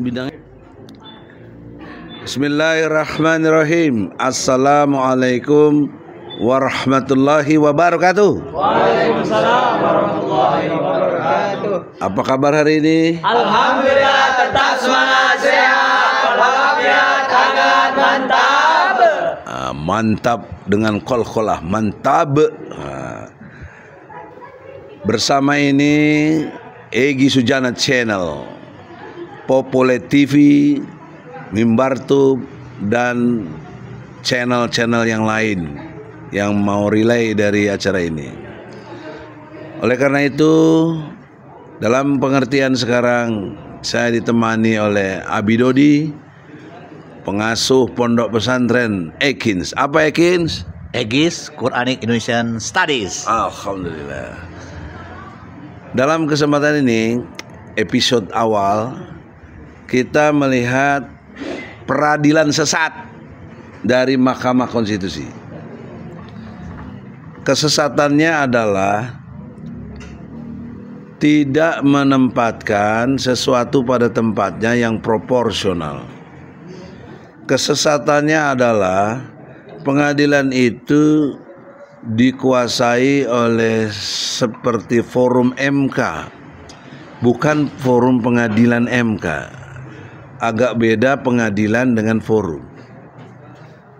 bidang Bismillahirrahmanirrahim Assalamualaikum warahmatullahi wabarakatuh Waalaikumsalam warahmatullahi wabarakatuh Apa kabar hari ini? Alhamdulillah tetap semangat sehat Walafiat hangat mantap ah, Mantap dengan kol-kolah Mantap ah. Bersama ini Egi Sujana Channel Popole TV, Mimbartub dan channel-channel yang lain yang mau relay dari acara ini. Oleh karena itu, dalam pengertian sekarang saya ditemani oleh Abidodi, pengasuh pondok pesantren Ekins. Apa Ekins? Egis Quranic Indonesian Studies. Alhamdulillah. Dalam kesempatan ini, episode awal kita melihat peradilan sesat dari Mahkamah Konstitusi. Kesesatannya adalah tidak menempatkan sesuatu pada tempatnya yang proporsional. Kesesatannya adalah pengadilan itu dikuasai oleh seperti forum MK, bukan forum pengadilan MK agak beda pengadilan dengan forum.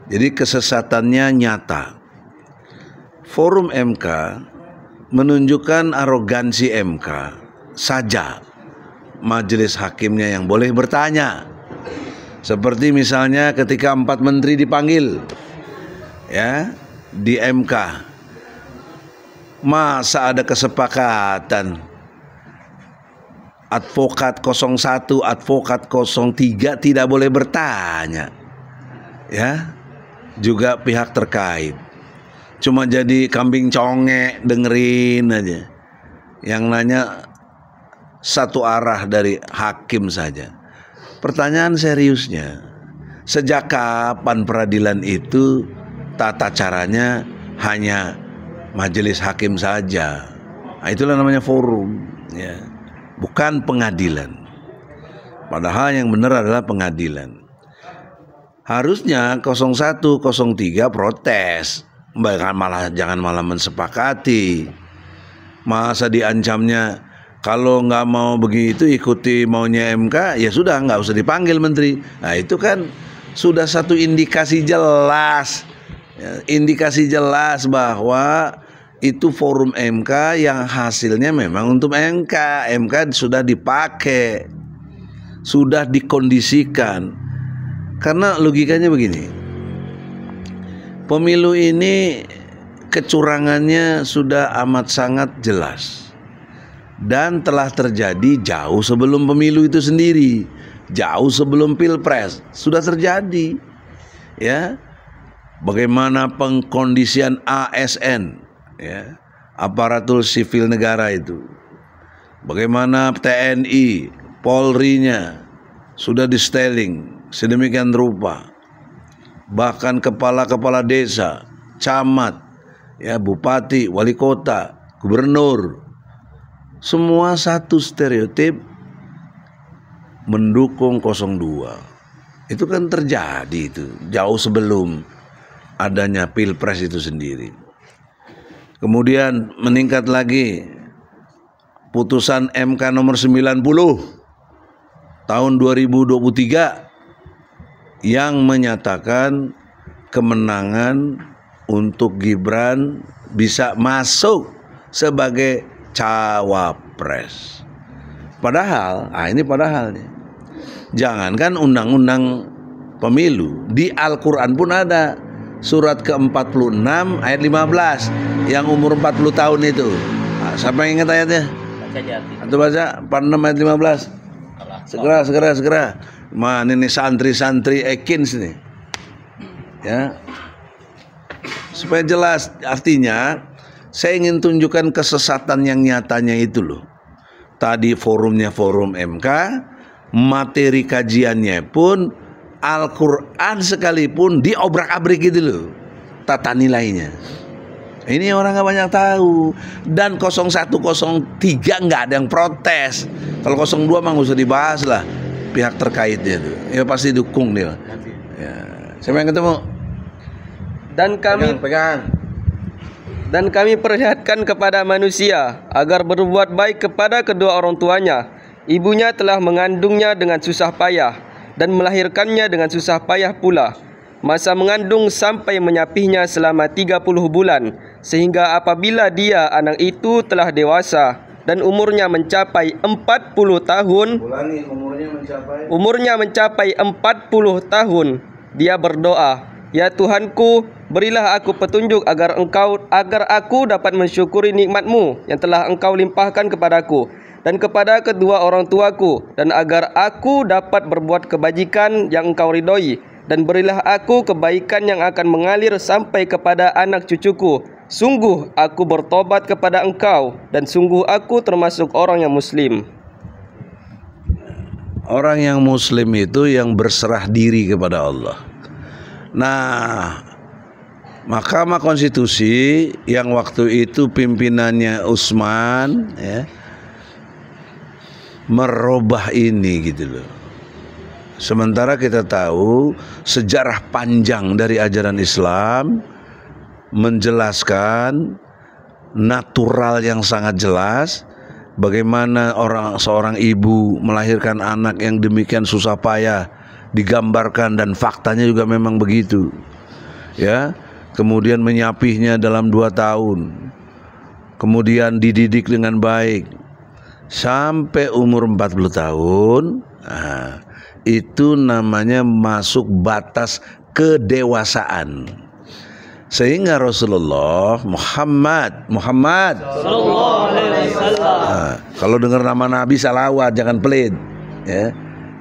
Jadi kesesatannya nyata. Forum MK menunjukkan arogansi MK saja. Majelis hakimnya yang boleh bertanya. Seperti misalnya ketika empat menteri dipanggil ya di MK. Masa ada kesepakatan advokat 01, advokat 03 tidak boleh bertanya. Ya. Juga pihak terkait. Cuma jadi kambing conge dengerin aja. Yang nanya satu arah dari hakim saja. Pertanyaan seriusnya, sejak kapan peradilan itu tata caranya hanya majelis hakim saja? Nah, itulah namanya forum. Ya bukan pengadilan. Padahal yang benar adalah pengadilan. Harusnya 01 03 protes, bahkan malah jangan malah mensepakati. Masa diancamnya kalau nggak mau begitu ikuti maunya MK ya sudah nggak usah dipanggil menteri. Nah itu kan sudah satu indikasi jelas, ya, indikasi jelas bahwa itu forum MK yang hasilnya memang untuk MK. MK sudah dipakai, sudah dikondisikan. Karena logikanya begini. Pemilu ini kecurangannya sudah amat sangat jelas dan telah terjadi jauh sebelum pemilu itu sendiri, jauh sebelum Pilpres sudah terjadi. Ya. Bagaimana pengkondisian ASN ya aparatur sipil negara itu bagaimana TNI Polri-nya sudah di styling sedemikian rupa bahkan kepala-kepala desa camat ya bupati wali kota gubernur semua satu stereotip mendukung 02 itu kan terjadi itu jauh sebelum adanya pilpres itu sendiri Kemudian meningkat lagi putusan MK nomor 90 tahun 2023 yang menyatakan kemenangan untuk Gibran bisa masuk sebagai cawapres. Padahal, ah ini padahal nih. Jangankan undang-undang pemilu, di Al-Qur'an pun ada surat ke-46 ayat 15 yang umur 40 tahun itu. Nah, siapa yang ingat ayatnya? Atau baca 46 ayat 15. Segera, segera, segera. Mana ini santri-santri Ekins nih. Ya. Supaya jelas artinya saya ingin tunjukkan kesesatan yang nyatanya itu loh. Tadi forumnya forum MK, materi kajiannya pun Al-Quran sekalipun diobrak-abrik gitu loh tata nilainya ini orang nggak banyak tahu dan 0103 nggak ada yang protes kalau 02 mah gak usah dibahas lah pihak terkait dia tuh ya pasti dukung dia ya. siapa yang ketemu dan kami pegang, pegang. dan kami perlihatkan kepada manusia agar berbuat baik kepada kedua orang tuanya ibunya telah mengandungnya dengan susah payah dan melahirkannya dengan susah payah pula. Masa mengandung sampai menyapihnya selama 30 bulan sehingga apabila dia anak itu telah dewasa dan umurnya mencapai 40 tahun umurnya mencapai umurnya mencapai 40 tahun dia berdoa ya Tuhanku berilah aku petunjuk agar engkau agar aku dapat mensyukuri nikmatmu yang telah engkau limpahkan kepadaku dan kepada kedua orang tuaku dan agar aku dapat berbuat kebajikan yang engkau ridhoi dan berilah aku kebaikan yang akan mengalir sampai kepada anak cucuku sungguh aku bertobat kepada engkau dan sungguh aku termasuk orang yang muslim Orang yang muslim itu yang berserah diri kepada Allah Nah Mahkamah Konstitusi yang waktu itu pimpinannya Usman ya, merubah ini gitu loh. Sementara kita tahu sejarah panjang dari ajaran Islam menjelaskan natural yang sangat jelas bagaimana orang seorang ibu melahirkan anak yang demikian susah payah digambarkan dan faktanya juga memang begitu. Ya, kemudian menyapihnya dalam dua tahun. Kemudian dididik dengan baik, sampai umur 40 tahun nah, itu namanya masuk batas kedewasaan sehingga Rasulullah Muhammad Muhammad nah, kalau dengar nama Nabi salawat jangan pelit ya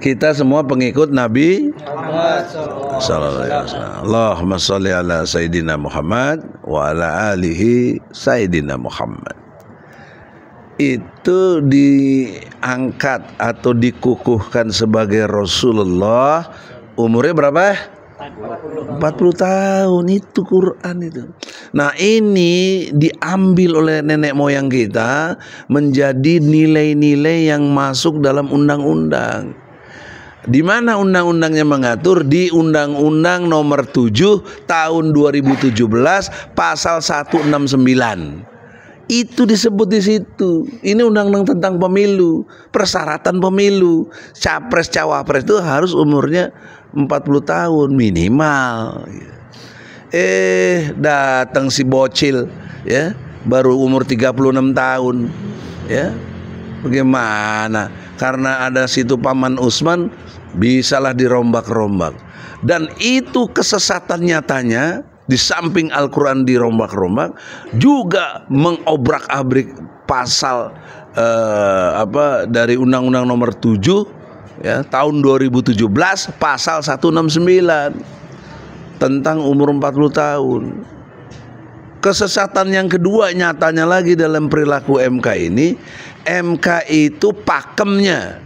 kita semua pengikut Nabi Allah Allahumma salli ala Sayyidina Muhammad wa ala alihi Sayyidina Muhammad itu diangkat atau dikukuhkan sebagai Rasulullah umurnya berapa? 40 tahun itu Quran itu. Nah, ini diambil oleh nenek moyang kita menjadi nilai-nilai yang masuk dalam undang-undang. Di mana undang-undangnya mengatur di Undang-Undang Nomor 7 Tahun 2017 Pasal 169 itu disebut di situ. Ini undang-undang tentang pemilu, persyaratan pemilu. Capres cawapres itu harus umurnya 40 tahun minimal. Ya. Eh, datang si bocil ya, baru umur 36 tahun. Ya. Bagaimana? Karena ada situ paman Usman bisalah dirombak-rombak. Dan itu kesesatan nyatanya di samping Al-Quran dirombak-rombak juga mengobrak-abrik pasal eh, apa dari Undang-Undang Nomor 7 ya tahun 2017 pasal 169 tentang umur 40 tahun. Kesesatan yang kedua nyatanya lagi dalam perilaku MK ini, MK itu pakemnya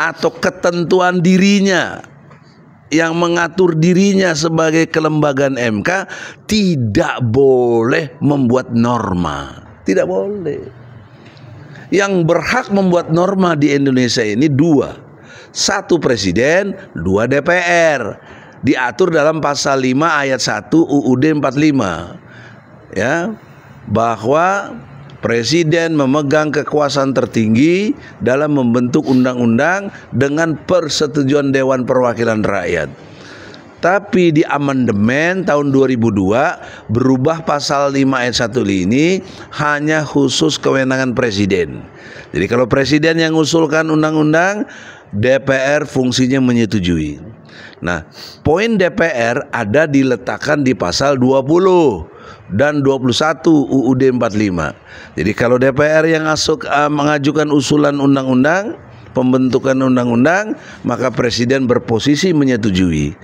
atau ketentuan dirinya yang mengatur dirinya sebagai kelembagaan MK tidak boleh membuat norma. Tidak boleh. Yang berhak membuat norma di Indonesia ini dua. Satu presiden, dua DPR. Diatur dalam pasal 5 ayat 1 UUD 45. Ya, bahwa Presiden memegang kekuasaan tertinggi dalam membentuk undang-undang dengan persetujuan Dewan Perwakilan Rakyat. Tapi di amandemen tahun 2002 berubah pasal 5 ayat 1 ini hanya khusus kewenangan presiden. Jadi kalau presiden yang usulkan undang-undang, DPR fungsinya menyetujui. Nah, poin DPR ada diletakkan di pasal 20 dan 21 UUD 45. Jadi kalau DPR yang masuk uh, mengajukan usulan undang-undang, pembentukan undang-undang, maka presiden berposisi menyetujui.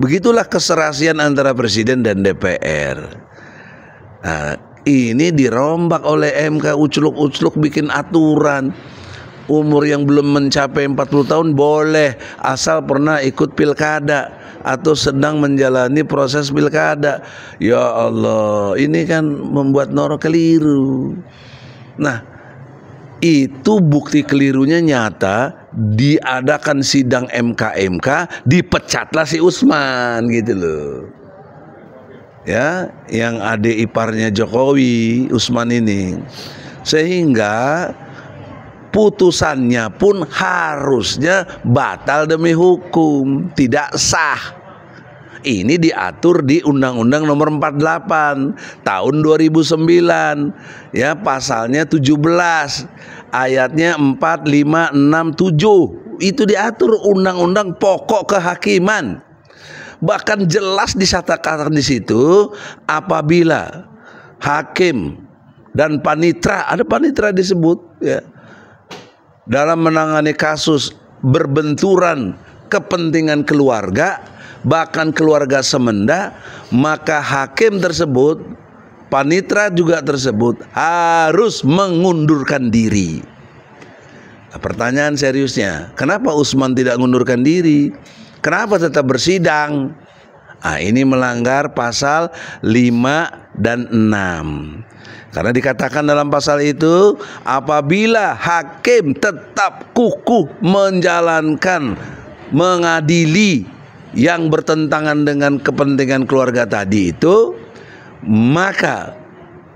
Begitulah keserasian antara presiden dan DPR. Nah, ini dirombak oleh MK ucluk-ucluk bikin aturan umur yang belum mencapai 40 tahun boleh asal pernah ikut pilkada atau sedang menjalani proses pilkada. Ya Allah, ini kan membuat Noro keliru. Nah, itu bukti kelirunya nyata diadakan sidang MKMK dipecatlah si Usman gitu loh ya yang adik iparnya Jokowi Usman ini sehingga putusannya pun harusnya batal demi hukum, tidak sah. Ini diatur di Undang-Undang Nomor 48 Tahun 2009 ya pasalnya 17 ayatnya 4 5 6 7 itu diatur Undang-Undang Pokok Kehakiman. Bahkan jelas disatakan di situ apabila hakim dan panitra ada panitra disebut ya dalam menangani kasus berbenturan kepentingan keluarga bahkan keluarga semenda maka hakim tersebut panitra juga tersebut harus mengundurkan diri nah, pertanyaan seriusnya kenapa Usman tidak mengundurkan diri kenapa tetap bersidang nah, ini melanggar pasal 5 dan 6 karena dikatakan dalam pasal itu apabila hakim tetap kukuh menjalankan mengadili yang bertentangan dengan kepentingan keluarga tadi itu maka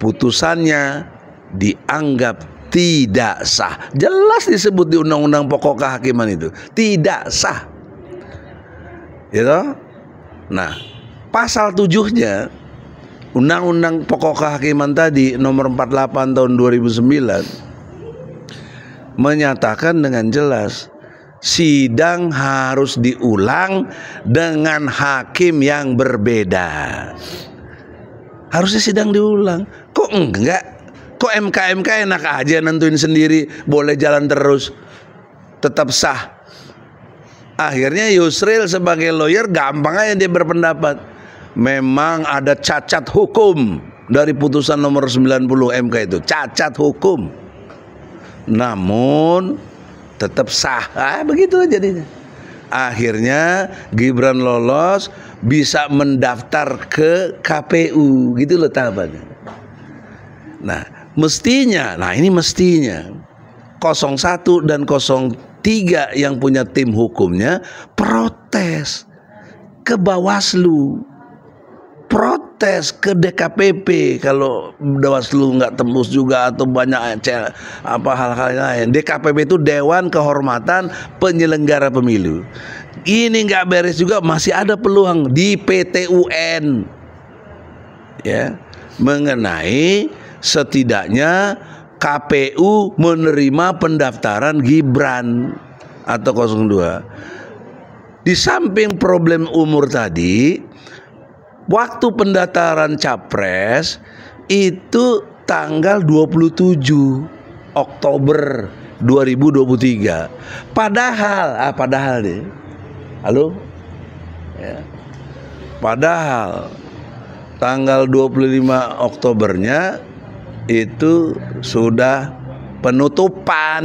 putusannya dianggap tidak sah. Jelas disebut di undang-undang pokok kehakiman itu, tidak sah. Ya Nah, pasal tujuhnya Undang-Undang Pokok Kehakiman tadi nomor 48 tahun 2009 menyatakan dengan jelas sidang harus diulang dengan hakim yang berbeda. Harusnya sidang diulang. Kok enggak? Kok MKMK enak aja nentuin sendiri, boleh jalan terus. Tetap sah. Akhirnya Yusril sebagai lawyer gampang aja dia berpendapat memang ada cacat hukum dari putusan nomor 90 MK itu, cacat hukum. Namun tetap sah. Ah, begitulah jadinya. Akhirnya Gibran lolos bisa mendaftar ke KPU, gitu loh tahapannya. Nah, mestinya, nah ini mestinya 01 dan 03 yang punya tim hukumnya protes ke Bawaslu protes ke DKPP kalau Bawaslu nggak tembus juga atau banyak apa hal-hal lain. DKPP itu Dewan Kehormatan Penyelenggara Pemilu. Ini nggak beres juga masih ada peluang di PTUN ya mengenai setidaknya KPU menerima pendaftaran Gibran atau 02. Di samping problem umur tadi, waktu pendaftaran capres itu tanggal 27 Oktober 2023. Padahal, ah padahal deh. Halo? Ya. Padahal tanggal 25 Oktobernya itu sudah penutupan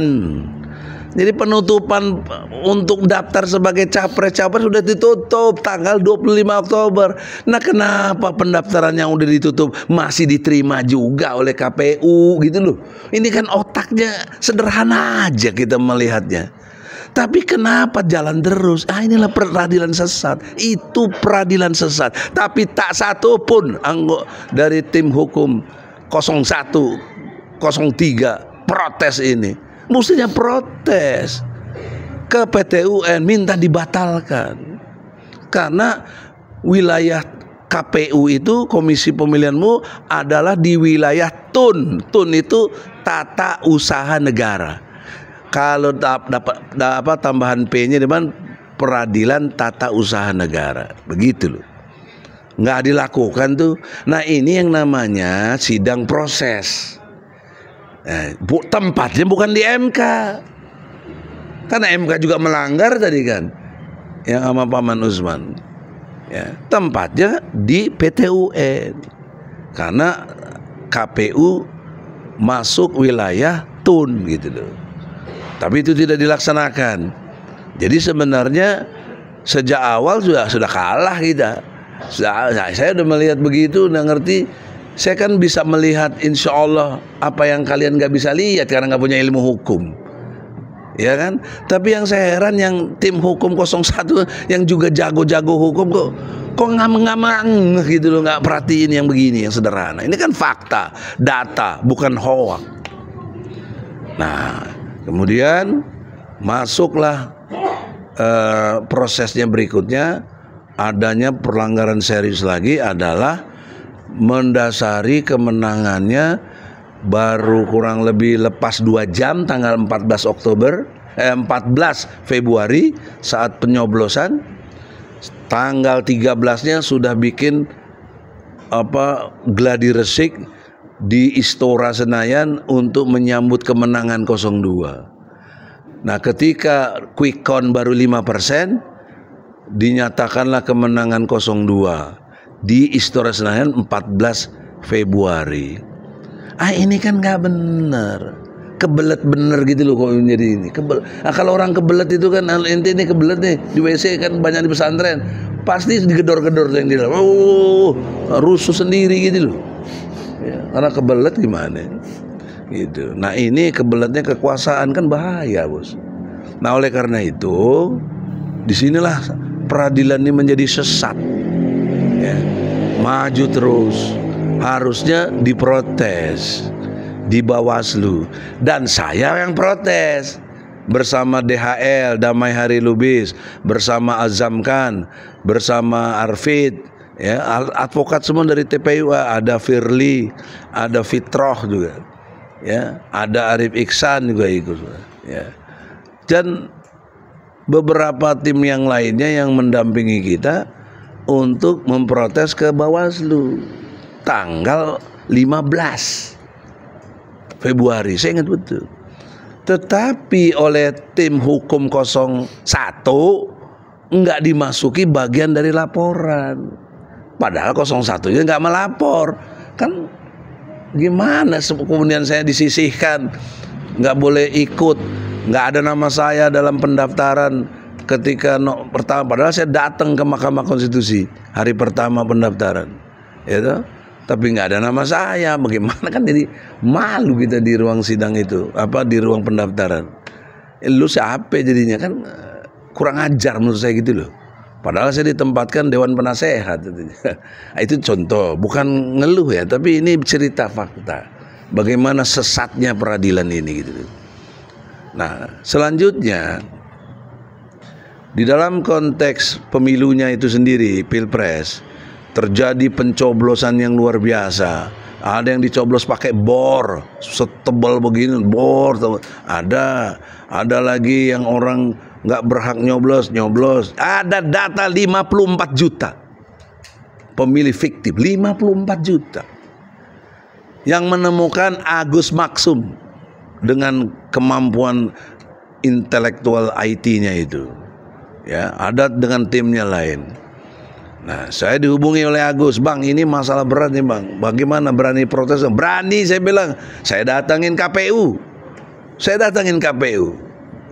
jadi penutupan eh, untuk daftar sebagai capres-capres sudah ditutup tanggal 25 Oktober. Nah, kenapa pendaftaran yang udah ditutup masih diterima juga oleh KPU gitu loh. Ini kan otaknya sederhana aja kita melihatnya. Tapi kenapa jalan terus? Ah inilah peradilan sesat. Itu peradilan sesat. Tapi tak satu pun anggota dari tim hukum 01 03 protes ini mestinya protes ke PT UN minta dibatalkan karena wilayah KPU itu komisi pemilihanmu adalah di wilayah TUN. TUN itu tata usaha negara. Kalau dapat dapat tambahan P-nya di peradilan tata usaha negara. Begitu loh. Enggak dilakukan tuh. Nah ini yang namanya sidang proses. Eh, bu, tempatnya bukan di MK. Karena MK juga melanggar tadi kan. Yang sama Paman Usman. Ya, tempatnya di PTUN Karena KPU masuk wilayah TUN gitu loh. Tapi itu tidak dilaksanakan. Jadi sebenarnya sejak awal sudah sudah kalah kita. Sudah, saya sudah melihat begitu, udah ngerti saya kan bisa melihat insya Allah apa yang kalian gak bisa lihat karena gak punya ilmu hukum ya kan tapi yang saya heran yang tim hukum 01 yang juga jago-jago hukum kok kok ngamang-ngamang gitu loh nggak perhatiin yang begini yang sederhana ini kan fakta data bukan hoak nah kemudian masuklah uh, prosesnya berikutnya adanya perlanggaran serius lagi adalah mendasari kemenangannya baru kurang lebih lepas dua jam tanggal 14 Oktober eh, 14 Februari saat penyoblosan tanggal 13-nya sudah bikin apa gladi resik di Istora Senayan untuk menyambut kemenangan 02. Nah, ketika quick count baru 5%, dinyatakanlah kemenangan 02 di Istora Senayan 14 Februari. Ah ini kan nggak bener kebelet bener gitu loh kok jadi ini kebelet ah kalau orang kebelet itu kan ah, ente ini kebelet nih di WC kan banyak di pesantren pasti digedor-gedor yang di dalam oh, rusuh sendiri gitu loh ya, karena kebelet gimana gitu nah ini kebeletnya kekuasaan kan bahaya bos nah oleh karena itu disinilah peradilan ini menjadi sesat ya maju terus harusnya diprotes di Bawaslu dan saya yang protes bersama DHL Damai Hari Lubis bersama Azamkan bersama Arfid ya advokat semua dari TPUA ada Firly ada Fitroh juga ya ada Arif Iksan juga ikut ya dan beberapa tim yang lainnya yang mendampingi kita untuk memprotes ke Bawaslu tanggal 15 Februari. Saya ingat betul. Tetapi oleh tim hukum 01 nggak dimasuki bagian dari laporan. Padahal 01-nya nggak melapor. Kan gimana kemudian saya disisihkan nggak boleh ikut nggak ada nama saya dalam pendaftaran ketika no, pertama padahal saya datang ke Mahkamah Konstitusi hari pertama pendaftaran itu ya tapi nggak ada nama saya bagaimana kan jadi malu kita di ruang sidang itu apa di ruang pendaftaran eh, lu siapa jadinya kan eh, kurang ajar menurut saya gitu loh padahal saya ditempatkan dewan penasehat itu contoh bukan ngeluh ya tapi ini cerita fakta bagaimana sesatnya peradilan ini gitu nah selanjutnya di dalam konteks pemilunya itu sendiri, pilpres, terjadi pencoblosan yang luar biasa. Ada yang dicoblos pakai bor, setebal begini, bor. Ada, ada lagi yang orang nggak berhak nyoblos, nyoblos. Ada data 54 juta pemilih fiktif, 54 juta yang menemukan Agus Maksum dengan kemampuan intelektual IT-nya itu ya adat dengan timnya lain Nah, saya dihubungi oleh Agus, Bang, ini masalah berat nih Bang. Bagaimana berani protes? Berani, saya bilang. Saya datangin KPU. Saya datangin KPU.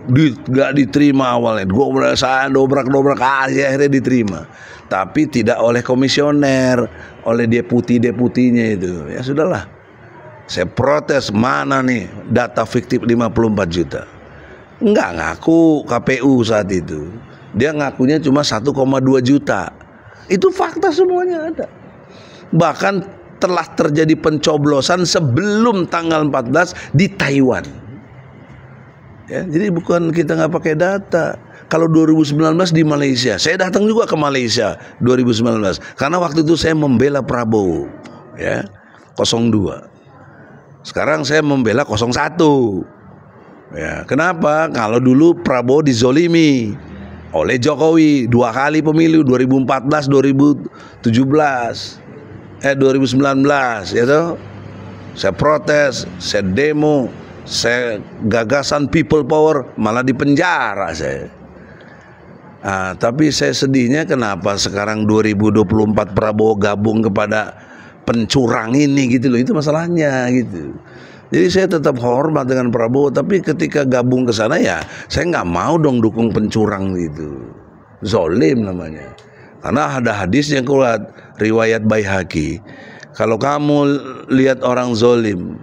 Di, gak diterima awalnya. Gue saya dobrak-dobrak, ah, akhirnya diterima. Tapi tidak oleh komisioner, oleh deputi-deputinya itu. Ya sudahlah. Saya protes mana nih data fiktif 54 juta. Enggak ngaku KPU saat itu. Dia ngakunya cuma 1,2 juta. Itu fakta semuanya ada. Bahkan telah terjadi pencoblosan sebelum tanggal 14 di Taiwan. Ya, jadi bukan kita nggak pakai data. Kalau 2019 di Malaysia, saya datang juga ke Malaysia 2019 karena waktu itu saya membela Prabowo, ya 02. Sekarang saya membela 01. Ya, kenapa? Kalau dulu Prabowo dizolimi, oleh Jokowi dua kali pemilu 2014 2017 eh 2019 ya toh saya protes saya demo saya gagasan people power malah dipenjara saya Nah, tapi saya sedihnya kenapa sekarang 2024 Prabowo gabung kepada pencurang ini gitu loh itu masalahnya gitu. Jadi saya tetap hormat dengan Prabowo, tapi ketika gabung ke sana ya saya nggak mau dong dukung pencurang itu, zolim namanya. Karena ada hadis yang kuat riwayat Baihaki, Kalau kamu lihat orang zolim,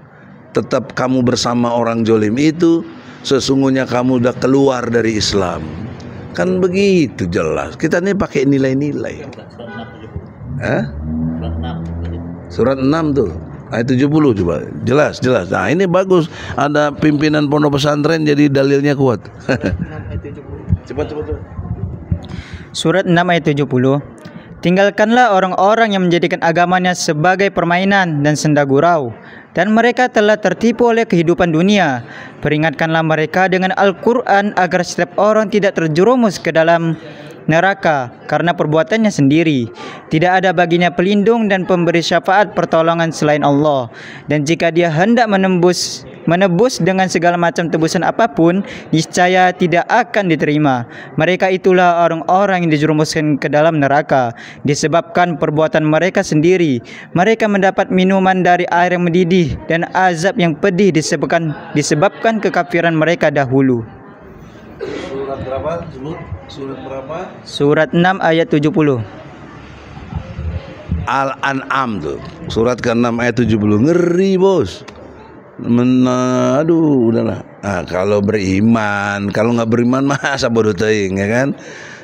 tetap kamu bersama orang zolim itu, sesungguhnya kamu udah keluar dari Islam. Kan begitu jelas. Kita ini pakai nilai-nilai. Surat 6 tuh ayat 70 coba jelas jelas nah ini bagus ada pimpinan pondok pesantren jadi dalilnya kuat cepat cepat surat 6 ayat 70 Tinggalkanlah orang-orang yang menjadikan agamanya sebagai permainan dan senda gurau dan mereka telah tertipu oleh kehidupan dunia peringatkanlah mereka dengan Al-Qur'an agar setiap orang tidak terjerumus ke dalam neraka karena perbuatannya sendiri. Tidak ada baginya pelindung dan pemberi syafaat pertolongan selain Allah. Dan jika dia hendak menembus menebus dengan segala macam tebusan apapun, niscaya tidak akan diterima. Mereka itulah orang-orang yang dijerumuskan ke dalam neraka, disebabkan perbuatan mereka sendiri. Mereka mendapat minuman dari air yang mendidih dan azab yang pedih disebabkan, disebabkan kekafiran mereka dahulu berapa? Surat, surat berapa? Surat 6 ayat 70. Al-An'am tuh. Surat ke-6 ayat 70. Ngeri, Bos. Men, aduh udahlah nah, kalau beriman kalau nggak beriman mah bodoh teuing, ya kan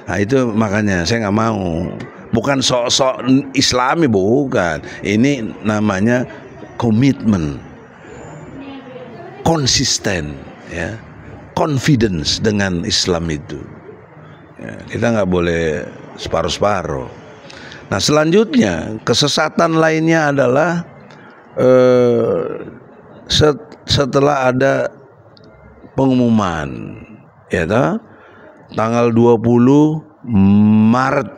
nah, itu makanya saya nggak mau bukan sok-sok islami bukan ini namanya komitmen konsisten ya confidence dengan Islam itu. Ya, kita nggak boleh separuh-separuh. Nah selanjutnya kesesatan lainnya adalah eh, set, setelah ada pengumuman, ya toh, tanggal 20 Maret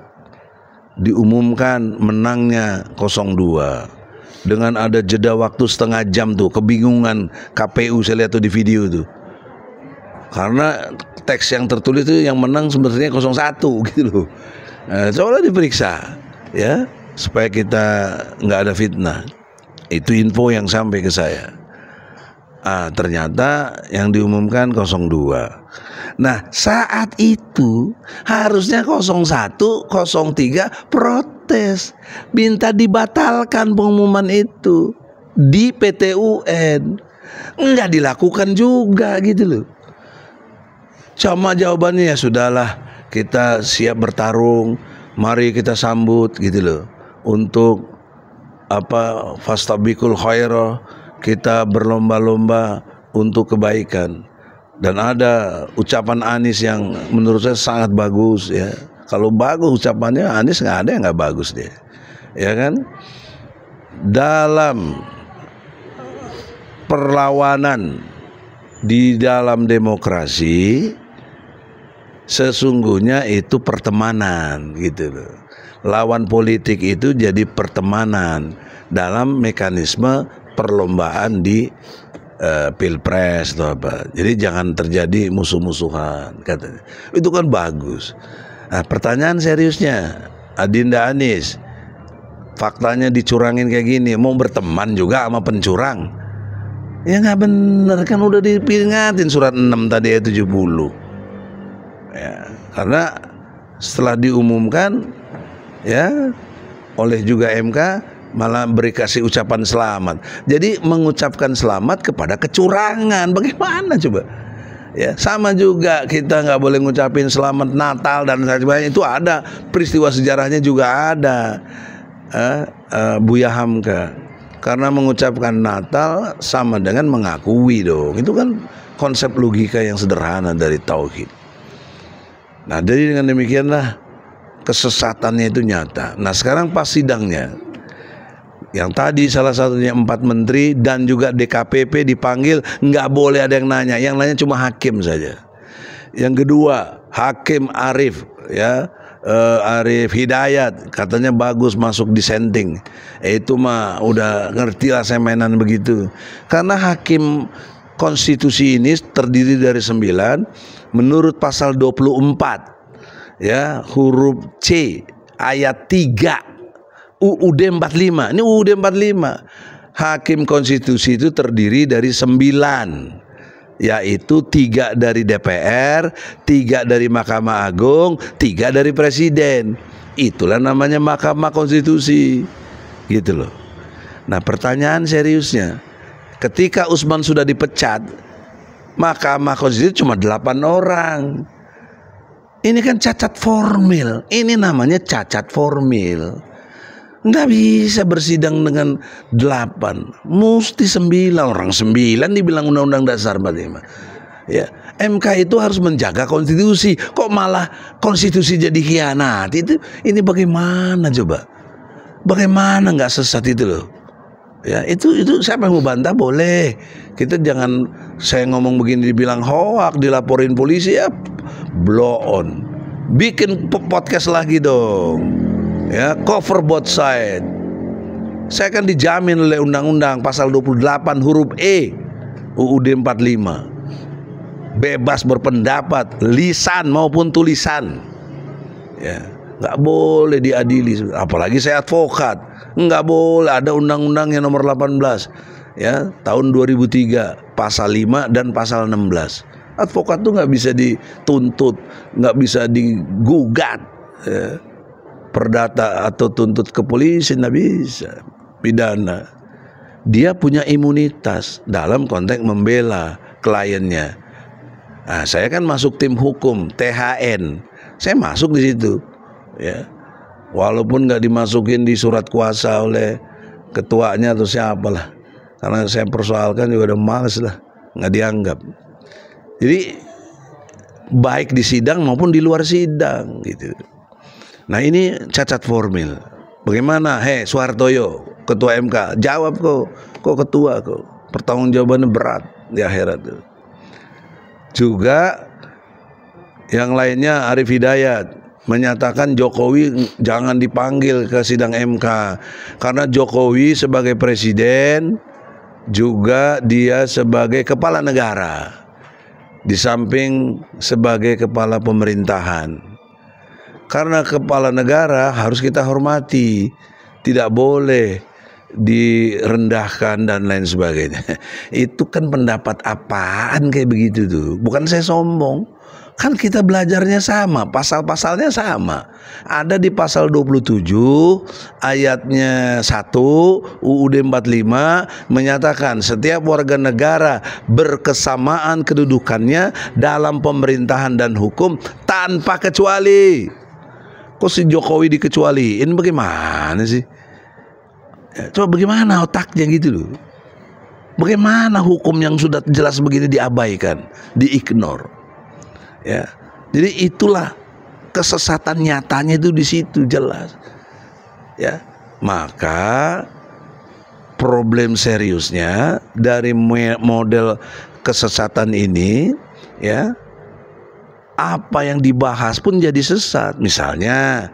diumumkan menangnya 02 dengan ada jeda waktu setengah jam tuh kebingungan KPU saya lihat tuh di video tuh karena teks yang tertulis itu yang menang sebenarnya 01 gitu loh nah, coba diperiksa ya supaya kita nggak ada fitnah itu info yang sampai ke saya ah, ternyata yang diumumkan 02 Nah saat itu harusnya 01, 03 protes Minta dibatalkan pengumuman itu di PTUN UN Enggak dilakukan juga gitu loh sama jawabannya ya sudahlah, kita siap bertarung, mari kita sambut gitu loh. Untuk apa fastabikul khairah, kita berlomba-lomba untuk kebaikan. Dan ada ucapan Anis yang menurut saya sangat bagus ya. Kalau bagus ucapannya Anis nggak ada yang nggak bagus dia, ya kan? Dalam perlawanan di dalam demokrasi sesungguhnya itu pertemanan gitu loh. Lawan politik itu jadi pertemanan dalam mekanisme perlombaan di uh, pilpres atau apa. Jadi jangan terjadi musuh-musuhan katanya. Itu kan bagus. Nah, pertanyaan seriusnya Adinda Anis faktanya dicurangin kayak gini mau berteman juga sama pencurang ya nggak bener kan udah dipingatin surat 6 tadi ya 70 ya, karena setelah diumumkan ya oleh juga MK malah beri kasih ucapan selamat. Jadi mengucapkan selamat kepada kecurangan. Bagaimana coba? Ya, sama juga kita nggak boleh ngucapin selamat Natal dan sebagainya itu ada peristiwa sejarahnya juga ada. Eh, eh, Buya Hamka karena mengucapkan Natal sama dengan mengakui dong. Itu kan konsep logika yang sederhana dari tauhid. Nah jadi dengan demikianlah kesesatannya itu nyata. Nah sekarang pas sidangnya yang tadi salah satunya empat menteri dan juga DKPP dipanggil nggak boleh ada yang nanya, yang nanya cuma hakim saja. Yang kedua hakim Arif ya uh, Arif Hidayat katanya bagus masuk dissenting Eh, itu mah udah ngerti lah saya mainan begitu. Karena hakim konstitusi ini terdiri dari sembilan menurut pasal 24 ya huruf C ayat 3 UUD 45. Ini UUD 45. Hakim konstitusi itu terdiri dari sembilan yaitu tiga dari DPR, tiga dari Mahkamah Agung, tiga dari Presiden. Itulah namanya Mahkamah Konstitusi, gitu loh. Nah pertanyaan seriusnya, ketika Usman sudah dipecat, Mahkamah Konstitusi cuma delapan orang. Ini kan cacat formil. Ini namanya cacat formil. Nggak bisa bersidang dengan delapan. Mesti sembilan orang. Sembilan dibilang undang-undang dasar Mbak Ya. MK itu harus menjaga konstitusi. Kok malah konstitusi jadi khianat? Itu ini bagaimana coba? Bagaimana nggak sesat itu loh? Ya, itu itu siapa yang mau bantah boleh. Kita jangan saya ngomong begini dibilang hoak, dilaporin polisi ya blow on. Bikin podcast lagi dong. Ya, cover both side. Saya kan dijamin oleh undang-undang pasal 28 huruf E UUD 45. Bebas berpendapat lisan maupun tulisan. Ya nggak boleh diadili apalagi saya advokat nggak boleh ada undang-undang yang nomor 18 ya tahun 2003 pasal 5 dan pasal 16 advokat tuh nggak bisa dituntut nggak bisa digugat ya. perdata atau tuntut ke polisi nggak bisa pidana dia punya imunitas dalam konteks membela kliennya nah, saya kan masuk tim hukum THN saya masuk di situ ya walaupun nggak dimasukin di surat kuasa oleh ketuanya atau siapa lah karena saya persoalkan juga udah males lah nggak dianggap jadi baik di sidang maupun di luar sidang gitu nah ini cacat formil bagaimana he Suhartoyo ketua MK jawab kok kok ketua kok pertanggungjawabannya berat di akhirat juga yang lainnya Arif Hidayat menyatakan Jokowi jangan dipanggil ke sidang MK karena Jokowi sebagai presiden juga dia sebagai kepala negara di samping sebagai kepala pemerintahan karena kepala negara harus kita hormati tidak boleh direndahkan dan lain sebagainya itu kan pendapat apaan kayak begitu tuh bukan saya sombong Kan kita belajarnya sama, pasal-pasalnya sama. Ada di pasal 27 ayatnya 1 UUD 45 menyatakan setiap warga negara berkesamaan kedudukannya dalam pemerintahan dan hukum tanpa kecuali. Kok si Jokowi dikecuali ini bagaimana sih? Ya, coba bagaimana otaknya gitu loh. Bagaimana hukum yang sudah jelas begini diabaikan, diignore? Ya. Jadi itulah kesesatan nyatanya itu di situ jelas. Ya. Maka problem seriusnya dari model kesesatan ini ya apa yang dibahas pun jadi sesat. Misalnya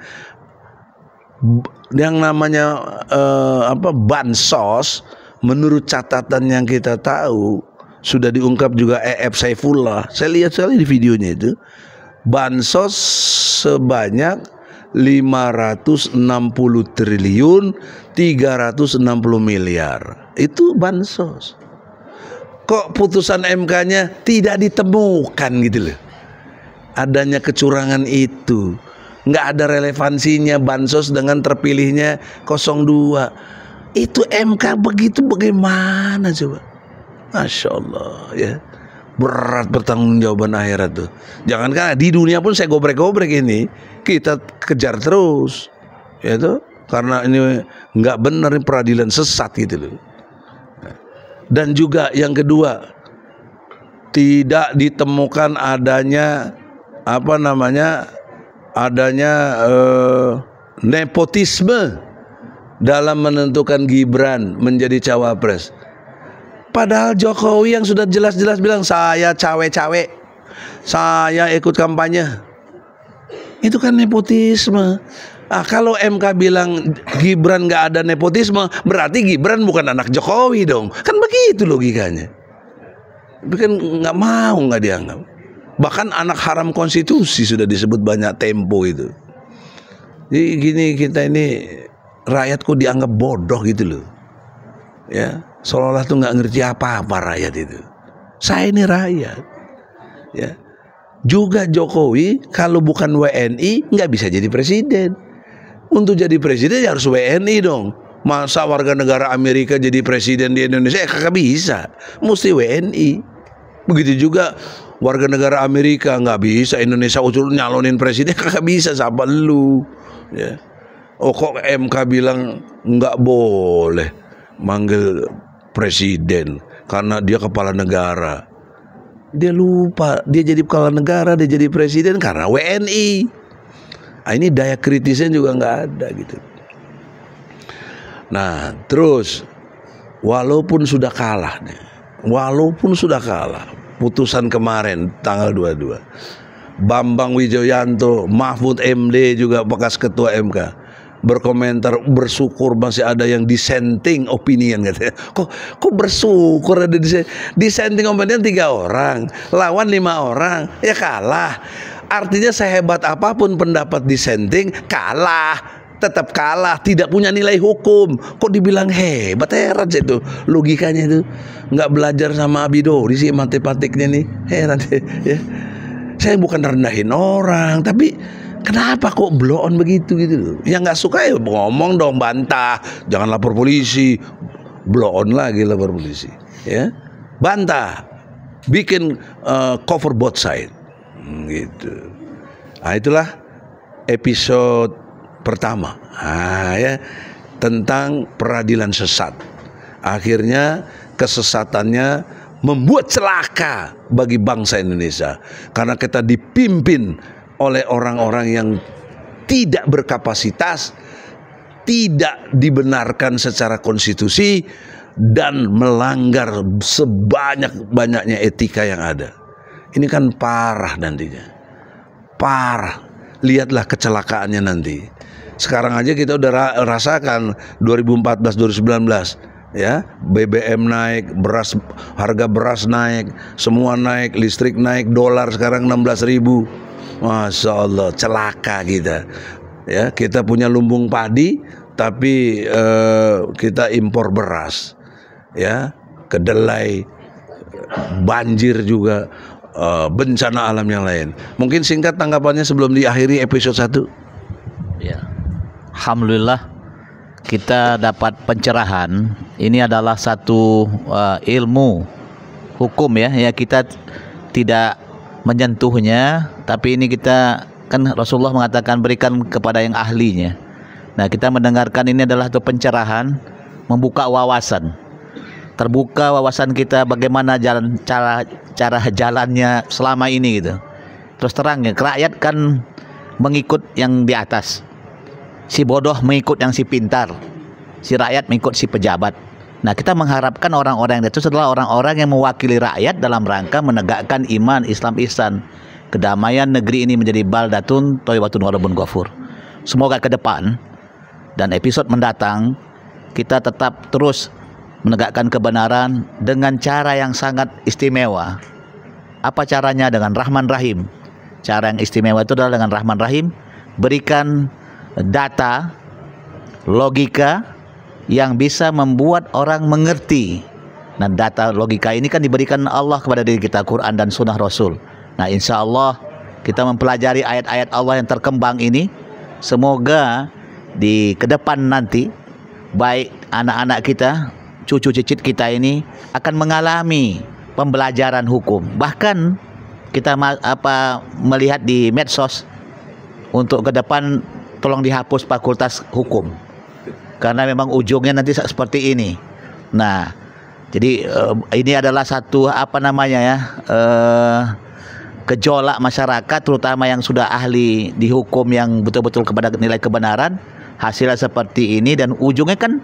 yang namanya eh, apa bansos menurut catatan yang kita tahu sudah diungkap juga EF Saifullah. Saya lihat sekali di videonya itu. Bansos sebanyak 560 triliun 360 miliar. Itu bansos. Kok putusan MK-nya tidak ditemukan gitu loh. Adanya kecurangan itu. Nggak ada relevansinya bansos dengan terpilihnya 02. Itu MK begitu bagaimana coba? Masya Allah ya berat bertanggung jawaban akhirat tuh. Jangan Jangankan di dunia pun saya gobrek-gobrek ini, kita kejar terus, ya tuh. Karena ini nggak benar ini peradilan sesat gitu loh. Dan juga yang kedua, tidak ditemukan adanya apa namanya adanya eh, nepotisme dalam menentukan Gibran menjadi cawapres. Padahal Jokowi yang sudah jelas-jelas bilang saya cawe-cawe, saya ikut kampanye. Itu kan nepotisme. Ah, kalau MK bilang Gibran gak ada nepotisme, berarti Gibran bukan anak Jokowi dong. Kan begitu logikanya. Bukan gak mau gak dianggap. Bahkan anak haram konstitusi sudah disebut banyak tempo itu. Jadi gini kita ini rakyatku dianggap bodoh gitu loh. Ya, seolah-olah tuh nggak ngerti apa-apa rakyat itu. Saya ini rakyat. Ya. Juga Jokowi kalau bukan WNI nggak bisa jadi presiden. Untuk jadi presiden ya harus WNI dong. Masa warga negara Amerika jadi presiden di Indonesia? Eh, kagak bisa. Mesti WNI. Begitu juga warga negara Amerika nggak bisa Indonesia usul nyalonin presiden kagak bisa siapa lu ya oh kok MK bilang nggak boleh manggil presiden karena dia kepala negara. Dia lupa dia jadi kepala negara, dia jadi presiden karena WNI. Nah, ini daya kritisnya juga nggak ada gitu. Nah terus walaupun sudah kalah nih, walaupun sudah kalah putusan kemarin tanggal 22 Bambang Wijoyanto, Mahfud MD juga bekas ketua MK berkomentar bersyukur masih ada yang dissenting opinion katanya. Gitu kok kok bersyukur ada dissenting opinion tiga orang, lawan lima orang, ya kalah. Artinya sehebat apapun pendapat dissenting kalah tetap kalah tidak punya nilai hukum kok dibilang hebat heran itu logikanya itu nggak belajar sama Abido di sini matematiknya nih heran ya saya bukan rendahin orang tapi Kenapa kok blow begitu gitu loh? Yang nggak suka ya ngomong dong bantah, jangan lapor polisi. Blow lagi lapor polisi, ya. Bantah. Bikin uh, cover both side. Hmm, gitu. Nah, itulah episode pertama. Nah, ya tentang peradilan sesat. Akhirnya kesesatannya membuat celaka bagi bangsa Indonesia karena kita dipimpin oleh orang-orang yang tidak berkapasitas, tidak dibenarkan secara konstitusi, dan melanggar sebanyak-banyaknya etika yang ada. Ini kan parah nantinya. Parah. Lihatlah kecelakaannya nanti. Sekarang aja kita udah rasakan 2014 2019 ya BBM naik beras harga beras naik semua naik listrik naik dolar sekarang 16 ribu Masya Allah celaka kita ya kita punya lumbung padi tapi eh, kita impor beras ya kedelai banjir juga eh, bencana alam yang lain mungkin singkat tanggapannya sebelum diakhiri episode 1 ya Alhamdulillah kita dapat pencerahan ini adalah satu uh, ilmu hukum ya ya kita tidak menyentuhnya tapi ini kita kan Rasulullah mengatakan berikan kepada yang ahlinya nah kita mendengarkan ini adalah tuh pencerahan membuka wawasan terbuka wawasan kita bagaimana jalan cara cara jalannya selama ini gitu terus terang ya rakyat kan mengikut yang di atas si bodoh mengikut yang si pintar si rakyat mengikut si pejabat Nah, kita mengharapkan orang-orang yang itu adalah orang-orang yang mewakili rakyat dalam rangka menegakkan iman Islam Islam Kedamaian negeri ini menjadi baldatun toiwatun warabun gofur. Semoga ke depan dan episode mendatang kita tetap terus menegakkan kebenaran dengan cara yang sangat istimewa. Apa caranya? Dengan Rahman Rahim. Cara yang istimewa itu adalah dengan Rahman Rahim. Berikan data, logika, yang bisa membuat orang mengerti. Nah data logika ini kan diberikan Allah kepada diri kita Quran dan Sunnah Rasul. Nah insya Allah kita mempelajari ayat-ayat Allah yang terkembang ini. Semoga di ke depan nanti baik anak-anak kita, cucu cicit kita ini akan mengalami pembelajaran hukum. Bahkan kita apa melihat di medsos untuk ke depan tolong dihapus fakultas hukum karena memang ujungnya nanti seperti ini. Nah, jadi uh, ini adalah satu apa namanya ya uh, eh, kejolak masyarakat terutama yang sudah ahli di hukum yang betul-betul kepada nilai kebenaran hasilnya seperti ini dan ujungnya kan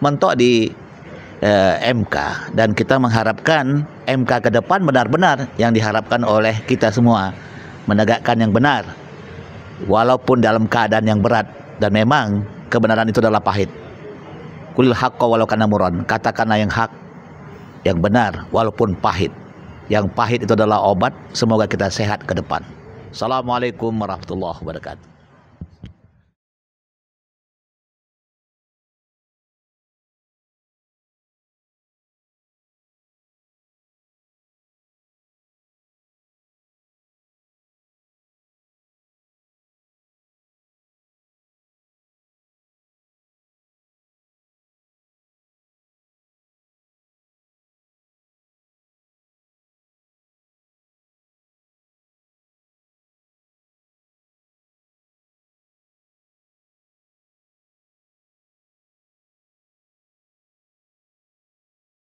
mentok di uh, eh, MK dan kita mengharapkan MK ke depan benar-benar yang diharapkan oleh kita semua menegakkan yang benar walaupun dalam keadaan yang berat dan memang kebenaran itu adalah pahit. Kulil hakko walau kana muran. Katakanlah yang hak, yang benar walaupun pahit. Yang pahit itu adalah obat. Semoga kita sehat ke depan. Assalamualaikum warahmatullahi wabarakatuh.